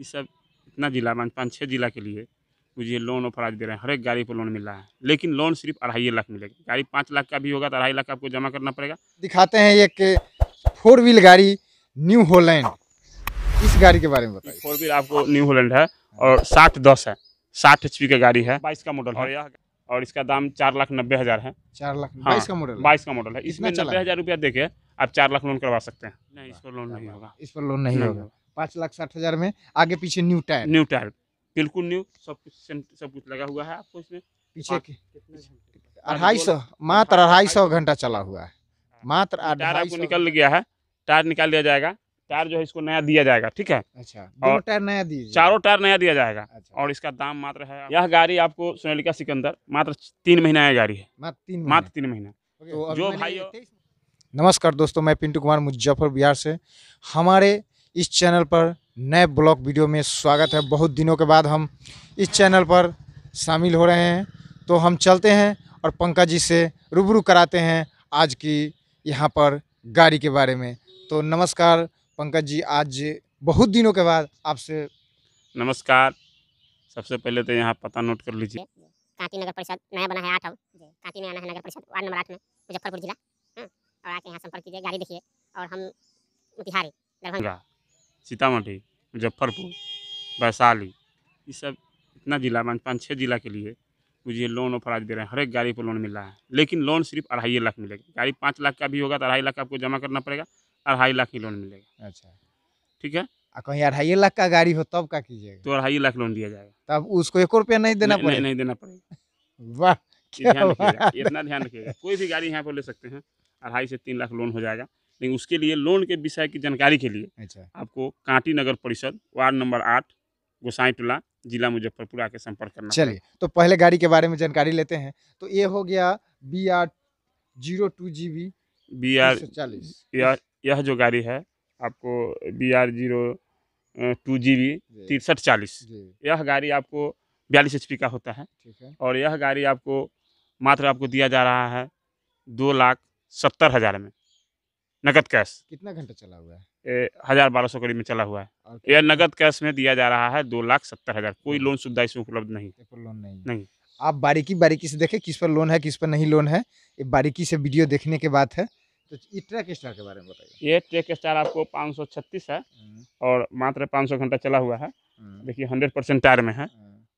ये सब इतना जिला पाँच छः जिला के लिए मुझे लोन ऑफर आज दे रहे हैं हर एक गाड़ी पर लोन मिल रहा है लेकिन लोन सिर्फ अढ़ाई लाख मिलेगा गाड़ी पाँच लाख का भी होगा तो अढ़ाई लाख आपको जमा करना पड़ेगा दिखाते हैं एक फोर व्हील गाड़ी न्यू होलैंड इस गाड़ी के बारे में बताइए फोर व्हील आपको न्यू होलैंड है और साठ दस है साठ एच का गाड़ी है बाईस का मॉडल है और इसका दाम चार लाख नब्बे हज़ार है चार लाख हाँ, बाईस का मॉडल बाईस का मॉडल है इसमें नब्बे हज़ार रुपया देखे आप चार लाख लोन करवा सकते हैं नहीं इस पर लोन नहीं होगा इस पर लोन नहीं होगा पाँच लाख साठ हज़ार में आगे पीछे न्यू टायर न्यू टायर बिल्कुल न्यू सब कुछ सब कुछ लगा हुआ है आपको इसमें पीछे अढ़ाई सौ मात्र हाँ, अढ़ाई सौ घंटा चला हुआ है हाँ। मात्र आपको निकल गया है टायर निकाल दिया जाएगा टायर जो है इसको नया दिया जाएगा ठीक है अच्छा और टायर नया दिया चारों टायर नया दिया जाएगा अच्छा। और इसका दाम मात्र है यह गाड़ी आपको सोनालिका सिकंदर मात्र तीन महीना यह गाड़ी है मात्र तीन मात्र तीन महीना तो जो भाई नमस्कार दोस्तों मैं पिंटू कुमार मुजफ्फर बिहार से हमारे इस चैनल पर नए ब्लॉग वीडियो में स्वागत है बहुत दिनों के बाद हम इस चैनल पर शामिल हो रहे हैं तो हम चलते हैं और पंकज जी से रूबरू कराते हैं आज की यहाँ पर गाड़ी के बारे में तो नमस्कार पंकज जी आज बहुत दिनों के बाद आपसे नमस्कार सबसे पहले तो यहाँ पता नोट कर लीजिए कांटी नगर परिषद नया बना है आठ कांटी में आना है नगर परिषद वार्ड नंबर आठ में मुजफ्फरपुर जिला हाँ, और आके यहाँ संपर्क कीजिए गाड़ी देखिए और हम मोतिहारी दरभंगा सीतामढ़ी मुजफ्फरपुर वैशाली ये सब इतना जिला मान पाँच छः जिला के लिए मुझे लोन ऑफर आज दे रहे हैं हर एक गाड़ी पर लोन मिल रहा है लेकिन लोन सिर्फ अढ़ाई लाख मिलेगा गाड़ी पाँच लाख का भी होगा तो अढ़ाई लाख आपको जमा करना पड़ेगा अढ़ाई लाख ही लोन मिलेगा अच्छा ठीक है कहीं अढ़ाई लाख का गाड़ी हो तब का कीजिएगा तो अढ़ाई लाख लोन दिया जाएगा तब उसको एक रुपया नहीं देना पड़ेगा नहीं देना पड़ेगा वाह इतना ध्यान रखिएगा कोई भी गाड़ी यहाँ पर ले सकते हैं अढ़ाई से तीन लाख लोन हो जाएगा लेकिन उसके लिए लोन के विषय की जानकारी के लिए अच्छा आपको कांटी नगर परिषद वार्ड नंबर आठ गोसाई टोला जिला मुजफ्फरपुर आके संपर्क करना चलिए तो पहले गाड़ी के बारे में जानकारी लेते हैं तो ये हो गया B R zero two G B B R चालीस यह जो गाड़ी है आपको B R zero two G B तिरसठ चालीस यह गाड़ी आपको बयालीस एच का होता है और यह गाड़ी आपको मात्र आपको दिया जा रहा है दो लाख सत्तर हज़ार में नगद कैश कितना घंटा चला हुआ है हजार बारह सौ करीब में चला हुआ है यह नगद कैश में दिया जा रहा है दो लाख सत्तर हजार कोई हम्म। लोन सुविधा इसमें उपलब्ध नहीं लोन नहीं नहीं आप बारीकी बारीकी से देखें किस पर लोन है किस पर नहीं लोन है ये बारीकी से वीडियो देखने के बाद है तो ये ट्रैक स्टार के बारे में बताइए ये ट्रैक स्टार आपको पाँच सौ छत्तीस है हम्म। और मात्र पाँच सौ घंटा चला हुआ है हम्म। देखिए हंड्रेड परसेंट टायर में है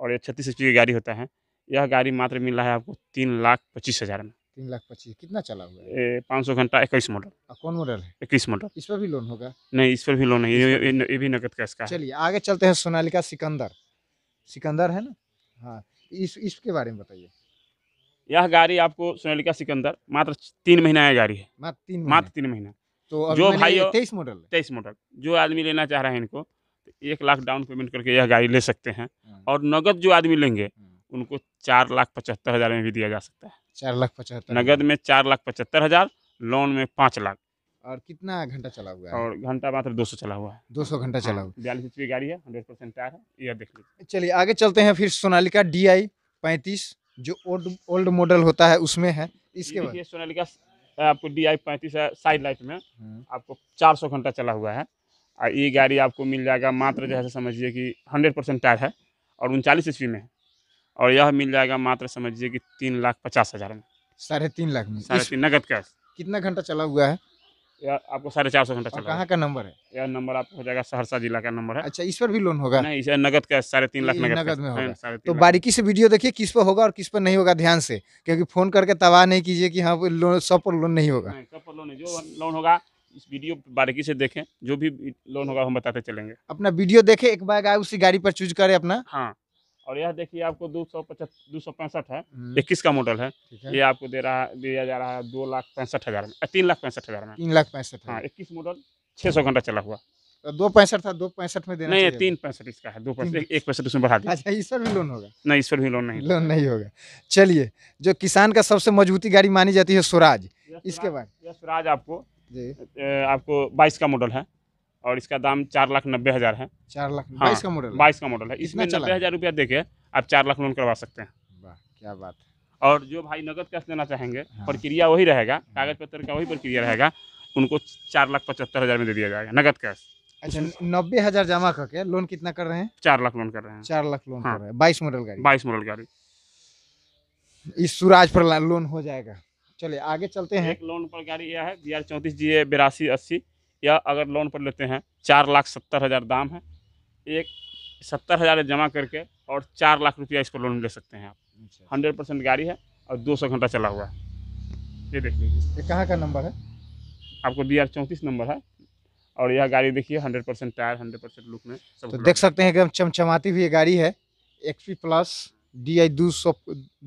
और ये छत्तीस इंच की गाड़ी होता है यह गाड़ी मात्र मिल रहा है आपको तीन लाख पच्चीस हज़ार में तीन लाख पच्चीस कितना चला हुआ है पाँच सौ घंटा इक्कीस मॉडल कौन मॉडल है इक्कीस मॉडल इस पर भी लोन होगा नहीं इस पर भी लोन नहीं ये, ये भी नकद कैश का चलिए आगे चलते हैं सोनालिका सिकंदर सिकंदर है ना हाँ इस इसके बारे में बताइए यह गाड़ी आपको सोनालिका सिकंदर मात्र तीन महीना यह गाड़ी है मात्र तीन मात्र तीन महीना तो जो भाई तेईस मॉडल तेईस मॉडल जो आदमी लेना चाह रहा है इनको तो एक लाख डाउन पेमेंट करके यह गाड़ी ले सकते हैं हाँ। और नगद जो आदमी लेंगे हाँ। उनको चार लाख पचहत्तर हज़ार में भी दिया जा सकता है चार लाख पचहत्तर नगद में चार लाख पचहत्तर हज़ार लोन में पाँच लाख और कितना घंटा चला हुआ है और घंटा मात्र दो सौ चला हुआ है दो सौ घंटा चला हाँ, हुआ बयालीस इंच की गाड़ी है हंड्रेड परसेंट टायर है यह देख लीजिए चलिए आगे चलते हैं फिर सोनालिका डी आई पैंतीस जो ओल्ड ओल्ड मॉडल होता है उसमें है इसके बाद सोनालिका आपको डी आई पैंतीस है साइड लाइट में हम्म। आपको चार सौ घंटा चला हुआ है और ये गाड़ी आपको मिल जाएगा मात्र जैसे समझिए कि हंड्रेड परसेंट टायर है और उनचालीस ईस्वी में है और यह मिल जाएगा मात्र समझिए कि तीन लाख पचास हज़ार में साढ़े तीन लाख में साढ़े तीन नगद कैश कितना घंटा चला हुआ है यह आपको साढ़े चार सौ घंटा चला कहाँ का नंबर है यह नंबर आपको हो जाएगा सहरसा जिला का नंबर है अच्छा इस पर भी लोन होगा नहीं इसे नगद का साढ़े तीन लाख नगद, नगद में होगा हाँ, तो बारीकी से वीडियो देखिए किस पर होगा और किस पर नहीं होगा ध्यान से क्योंकि फोन करके तबाह नहीं कीजिए कि हाँ लोन सब पर लोन नहीं होगा सब पर लोन जो लोन होगा इस वीडियो बारीकी से देखें जो भी लोन होगा हम बताते चलेंगे अपना वीडियो देखें एक बार आए उसी गाड़ी पर चूज करें अपना हाँ और यह देखिए आपको दो सौ पचहत्तर दो सौ पैंसठ है हम्म। इक्कीस का मॉडल है ये आपको दे रहा दिया जा रहा है दो लाख पैंसठ हज़ार में तीन लाख पैंसठ हज़ार में तीन लाख पैंसठ हाँ इक्कीस मॉडल छह सौ घंटा चला हुआ तो दो पैंसठ था दो पैंसठ में देना नहीं तीन पैंसठ इसका है दो पैंसठ एक पैंसठ उसमें बढ़ा दिया अच्छा इस पर भी लोन होगा नहीं इस पर भी लोन नहीं लोन नहीं होगा चलिए जो किसान का सबसे मजबूती गाड़ी मानी जाती है स्वराज इसके बाद स्वराज आपको आपको बाईस का मॉडल है और इसका दाम चार लाख नब्बे हज़ार है चार लाख हाँ, बाईस का मॉडल बाईस का मॉडल है इसमें नब्बे हज़ार रुपया देके आप चार लाख लोन करवा सकते हैं क्या बात और जो भाई नगद कैश देना चाहेंगे हाँ। प्रक्रिया वही रहेगा कागज पत्र का वही प्रक्रिया रहेगा उनको चार लाख पचहत्तर हज़ार में दे दिया जाएगा नगद कैश अच्छा नब्बे हज़ार जमा करके लोन कितना कर रहे हैं चार लाख लोन कर रहे हैं चार लाख लोन हाँ। कर रहे हैं बाईस मॉडल गाड़ी बाईस मॉडल गाड़ी इस सुराज पर लोन हो जाएगा चलिए आगे चलते हैं एक लोन पर गाड़ी यह है बी आर चौंतीस जी ए बिरासी अस्सी या अगर लोन पर लेते हैं चार लाख सत्तर हज़ार दाम है एक सत्तर हज़ार जमा करके और चार लाख रुपया इस पर लोन ले सकते हैं आप अच्छा। हंड्रेड परसेंट गाड़ी है और दो सौ घंटा चला हुआ है ये देख लीजिए कहाँ का नंबर है आपको बी आर चौंतीस नंबर है और यह गाड़ी देखिए hundred percent tyre hundred percent look में सब तो देख सकते हैं एकदम चमचमाती हुई गाड़ी है एक्सपी प्लस डी आई दो सौ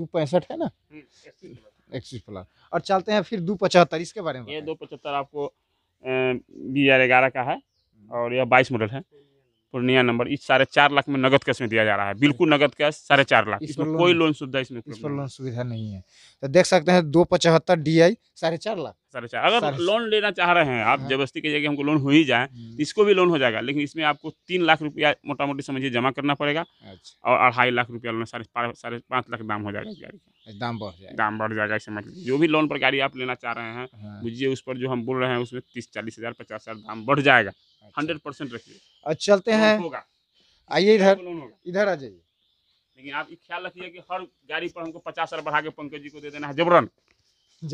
दो पैंसठ है ना एक्स हम्म, प्लस और चलते हैं फिर दो पचहत्तर इसके बारे में ये दो पचहत्तर आपको बी हज़ार ग्यारह का है हम्म। और यह बाईस मॉडल है पूर्णिया नंबर इस साढ़े चार लाख में नगद कैश में दिया जा रहा है बिल्कुल नगद कैश साढ़े चार लाख इस इसमें कोई लोन सुविधा इसमें इस पर लोन सुविधा नहीं है तो देख सकते हैं दो पचहत्तर डी आई साढ़े चार लाख साढ़े चार अगर लोन लेना चाह रहे हैं आप हाँ। जबरदस्ती की जगह हमको लोन हो ही जाए हम्म। तो इसको भी लोन हो जाएगा लेकिन इसमें आपको तीन लाख रुपया मोटा मोटी समझिए जमा करना पड़ेगा अच्छा। और अढ़ाई लाख रुपया लोन साढ़े पाँच लाख दाम हो जाएगा गाड़ी का अच्छा, दाम बढ़ जाएगा दाम बढ़ जाएगा समझ लीजिए जो भी लोन पर गाड़ी आप लेना चाह रहे हैं हाँ। बुझिए उस पर जो हम बोल रहे हैं उसमें तीस चालीस हज़ार पचास हज़ार दाम बढ़ जाएगा अच्छा। हंड्रेड परसेंट रखिए अब चलते हैं आइए इधर इधर आ जाइए लेकिन आप ख्याल रखिए कि हर गाड़ी पर हमको पचास हजार बढ़ा के पंकज जी को दे देना है जबरन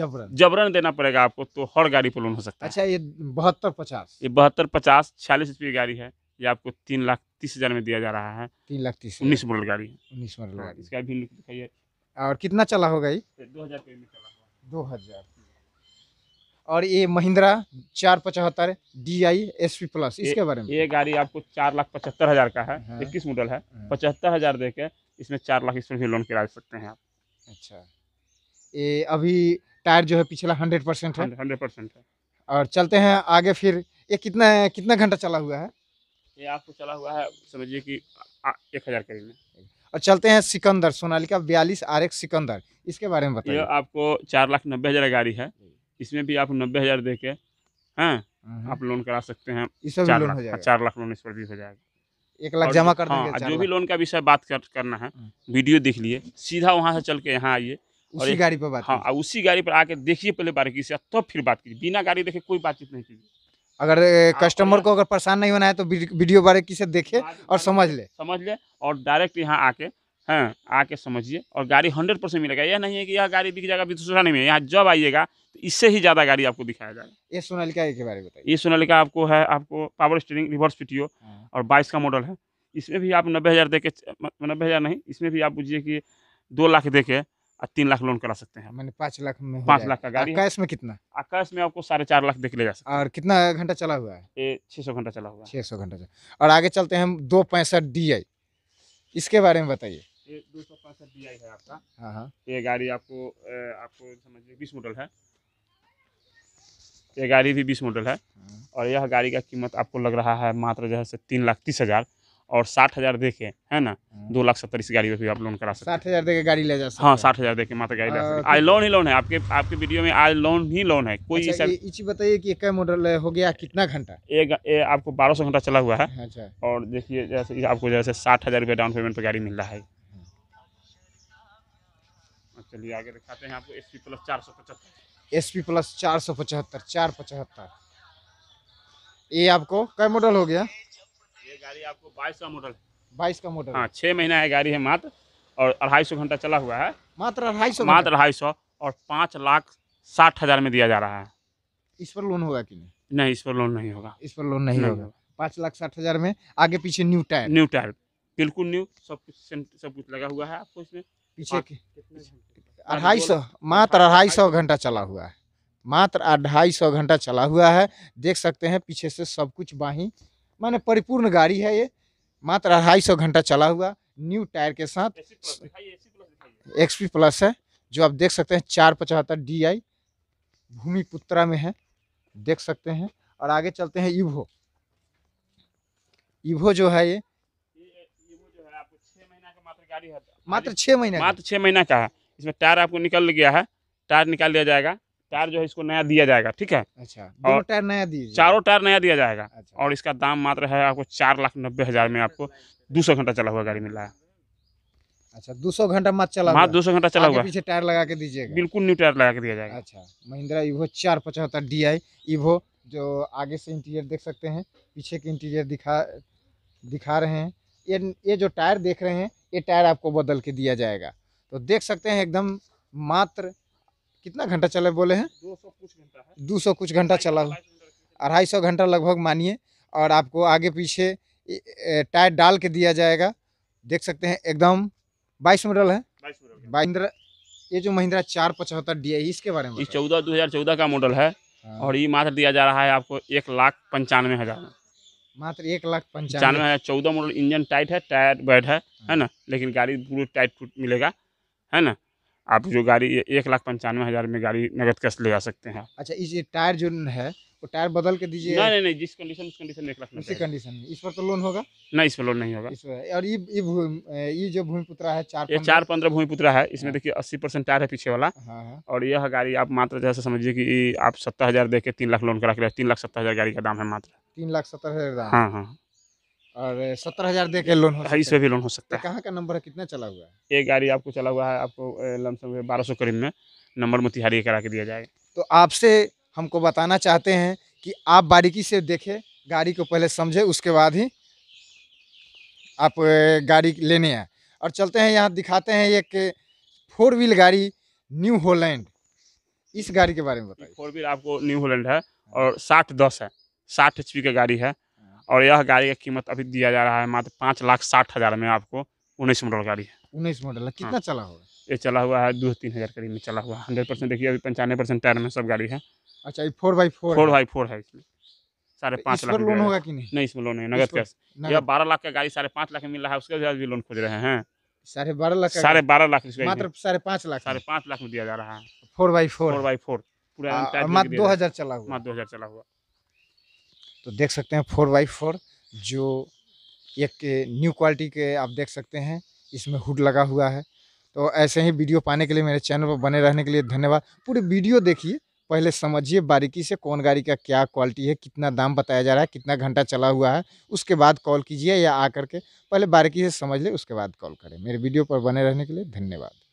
जबरन जबरन देना पड़ेगा आपको तो हर गाड़ी पर लोन हो सकता है अच्छा ये बहत्तर पचास ये बहत्तर पचास छियालीस रुपये गाड़ी है ये आपको तीन लाख तीस हजार में दिया जा रहा है तीन लाख तीस उन्नीस मॉडल गाड़ी है उन्नीस मॉडल गाड़ी इसका भी दिखाइए और कितना चला होगा ये दो हजार दो हजार और ये महिंद्रा चार पचहत्तर D I S P plus इसके बारे में ये गाड़ी आपको चार लाख पचहत्तर हज़ार का है हाँ। इक्कीस मॉडल है हाँ। पचहत्तर हज़ार दे के इसमें चार लाख इसमें भी लोन करा सकते हैं आप अच्छा ये अभी टायर जो है पिछला हंड्रेड परसेंट है हंड्रेड परसेंट है और चलते हैं आगे फिर ये कितना कितना घंटा चला हुआ है ये आपको चला हुआ है समझिए कि एक हज़ार करीब में और चलते हैं सिकंदर सोनालिका बयालीस आर एक्स सिकंदर इसके बारे में बताइए आपको चार लाख नब्बे हज़ार गाड़ी है इसमें भी आप नब्बे हज़ार दे के हैं हाँ, हम्म हम्म। आप लोन करा सकते हैं चार लाख लोन इस पर भी हो जाएगा एक लाख जमा कर हाँ, जो भी लोन का विषय बात कर, करना है हम्म। वीडियो देख लिए सीधा वहाँ से चल के यहाँ आइए उसी गाड़ी पर बात हाँ उसी गाड़ी पर आके देखिए पहले बारीकी से तब तो फिर बात कीजिए बिना गाड़ी देखे कोई बातचीत नहीं कीजिए अगर कस्टमर को अगर परेशान नहीं होना है तो वीडियो बारीकी से देखे हाँ, और समझ ले समझ ले और डायरेक्ट यहाँ आके हाँ आके समझिए और गाड़ी हंड्रेड परसेंट मिलेगा यह नहीं है कि यह गाड़ी बिक जाएगा दूसरा तो नहीं है यहाँ जब आइएगा इससे ही ज़्यादा गाड़ी आपको दिखाया जाएगा ये सोनालिका के बारे में बताइए ये सोनालिका आपको है आपको पावर स्टीयरिंग रिवर्स पीटीओ और बाईस का मॉडल है इसमें भी आप नब्बे हज़ार दे के नब्बे हज़ार नहीं इसमें भी आप बुझिए कि दो लाख दे के और तीन लाख लोन करा सकते हैं मैंने पाँच लाख में पाँच लाख का गाड़ी कैश में कितना आकाश में आपको साढ़े चार लाख देख ले जा सकते और कितना घंटा चला हुआ है ये छः सौ घंटा चला हुआ है छः सौ घंटा चला और आगे चलते हैं हम दो पैंसठ डी आई इसके बारे में बताइए ये दो सौ पैंसठ डी आई है आपका हाँ हाँ ये गाड़ी आपको आपको समझिए बीस मॉडल है ये गाड़ी भी बीस मॉडल है हम्म। और यह गाड़ी का कीमत आपको लग रहा है मात्र जो है तीन लाख तीस हज़ार और साठ हज़ार देखे है ना हम्म। दो लाख सत्तर इस गाड़ी में भी आप लोन करा सकते हैं साठ हज़ार देखे गाड़ी ले जा सकते हाँ साठ हज़ार देखे मात्र गाड़ी ले आज लोन ही लोन है आपके आपके वीडियो में आज लोन ही लोन है कोई अच्छा, ये बताइए कि क्या मॉडल हो गया कितना घंटा ये आपको बारह सौ घंटा चला हुआ है अच्छा और देखिए जैसे आपको जैसे साठ हज़ार रुपये डाउन पेमेंट पर गाड़ी मिल रहा है हम्म। चलिए आगे दिखाते हैं आपको एस प्लस चार सौ पचहत्तर एस पी प्लस चार सौ पचहत्तर चार पचहत्तर ये आपको कई मॉडल हो गया ये गाड़ी आपको बाईस का मॉडल बाईस का मॉडल हाँ छः महीना है गाड़ी है मात्र और अढ़ाई सौ घंटा चला हुआ है मात्र अढ़ाई सौ मात्र अढ़ाई सौ और पाँच लाख साठ हज़ार में दिया जा रहा है इस पर लोन होगा कि नहीं नहीं इस पर लोन नहीं होगा इस पर लोन नहीं, नहीं होगा पाँच लाख साठ हज़ार में आगे पीछे न्यू टायर न्यू टायर बिल्कुल न्यू सब कुछ सब कुछ लगा हुआ है आपको इसमें पीछे कितने अढ़ाई सौ मात्र अढ़ाई सौ घंटा चला हुआ है मात्र अढ़ाई सौ घंटा चला हुआ है देख सकते हैं पीछे से सब कुछ बाही माने परिपूर्ण गाड़ी है ये मात्र अढ़ाई सौ घंटा चला हुआ न्यू टायर के साथ एक्सपी प्लस है जो आप देख सकते हैं चार पचहत्तर डी आई भूमिपुत्रा में है देख सकते हैं और आगे चलते हैं इवो इवो जो है ये मात्र छह महीना मात्र छः महीना का है इसमें टायर आपको निकल गया है टायर निकाल दिया जाएगा टायर जो है इसको नया दिया जाएगा ठीक है अच्छा और टायर नया दिया चारों टायर नया दिया जाएगा अच्छा। और इसका दाम मात्र है आपको चार लाख नब्बे हज़ार में आपको दो सौ घंटा चला हुआ गाड़ी मिला है अच्छा दो सौ घंटा मत चला हाँ दो सौ घंटा चला हुआ पीछे टायर लगा के दीजिएगा बिल्कुल न्यू टायर लगा के दिया जाएगा अच्छा महिंद्रा इवो चार पचहत्तर डी आई जो आगे से इंटीरियर देख सकते हैं पीछे के इंटीरियर दिखा दिखा रहे हैं ये ये जो टायर देख रहे हैं ये टायर आपको बदल के दिया जाएगा तो देख सकते हैं एकदम मात्र कितना घंटा चले बोले हैं दो सौ कुछ घंटा है दो सौ कुछ घंटा चला अढ़ाई सौ घंटा लगभग मानिए और आपको आगे पीछे टायर डाल के दिया जाएगा देख सकते हैं एकदम बाईस मॉडल है महिंद्रा ये जो महिंद्रा चार पचहत्तर डी है इसके बारे में चौदह दो हज़ार चौदह का मॉडल है हाँ। और ये मात्र दिया जा रहा है आपको एक लाख पंचानवे हज़ार में मात्र एक लाख पंचानवे हज़ार चौदह मॉडल इंजन टाइट है टायर बैड है हाँ। है ना लेकिन गाड़ी पूरी टाइट मिलेगा है ना आप जो गाड़ी एक लाख पंचानवे हज़ार में गाड़ी नगद कैश ले जा सकते हैं अच्छा इस टायर जो है वो टायर बदल के दीजिए नहीं नहीं जिस कंडीशन उस कंडीशन में एक लाख उसी कंडीशन में इस पर तो लोन होगा नहीं इस पर लोन नहीं होगा इस पर और ये ये ये जो भूमिपुत्रा है चार ये चार पंद्रह भूमिपुत्रा है इसमें हाँ। देखिए अस्सी परसेंट टायर है पीछे वाला हाँ, हाँ। और यह गाड़ी आप मात्र जैसे समझिए कि आप सत्तर हज़ार दे के तीन लाख लोन करा के तीन लाख सत्तर हज़ार गाड़ी का दाम है मात्र तीन लाख सत्तर हज़ार हाँ हाँ और सत्तर हज़ार दे के लोन हो हाँ, इस पर भी लोन हो सकता तो है कहाँ का नंबर है कितना चला हुआ है ये गाड़ी आपको चला हुआ है आपको लमसम बारह सौ करीब में नंबर मोतिहारी करा के दिया जाएगा तो आपसे हमको बताना चाहते हैं कि आप बारीकी से देखें गाड़ी को पहले समझे उसके बाद ही आप गाड़ी लेने आए और चलते हैं यहाँ दिखाते हैं एक फोर व्हील गाड़ी न्यू होलैंड इस गाड़ी के बारे में बताइए फोर व्हील आपको न्यू होलैंड है और साठ दस है साठ एच की गाड़ी है और यह गाड़ी का कीमत अभी दिया जा रहा है मात्र पाँच लाख साठ हज़ार में आपको उन्नीस मॉडल गाड़ी है उन्नीस मॉडल कितना हाँ। चला हुआ ये चला हुआ है दो तीन हज़ार करीब में चला हुआ है हंड्रेड परसेंट देखिए अभी पंचानवे परसेंट टायर में सब गाड़ी है अच्छा ये four by four four by four है इसमें साढ़े तो पाँच लाख लोन होगा कि नहीं नहीं इसमें लोन है नगद कैश यह बारह लाख का गाड़ी साढ़े पाँच लाख में मिल रहा है उसके बाद भी लोन खोज रहे हैं हाँ। साढ़े बारह लाख साढ़े बारह लाख मात्र साढ़े पाँच लाख साढ़े पाँच लाख में दिया जा रहा है four by four by four पूरा हाँ, दो हजार चला हुआ दो हजार चला हुआ तो देख सकते हैं फोर बाई फोर जो एक न्यू क्वालिटी के आप देख सकते हैं इसमें हुड लगा हुआ है तो ऐसे ही वीडियो पाने के लिए मेरे चैनल पर बने रहने के लिए धन्यवाद पूरी वीडियो देखिए पहले समझिए बारीकी से कौन गाड़ी का क्या क्वालिटी है कितना दाम बताया जा रहा है कितना घंटा चला हुआ है उसके बाद कॉल कीजिए या आ करके पहले बारीकी से समझ ले उसके बाद कॉल करें मेरे वीडियो पर बने रहने के लिए धन्यवाद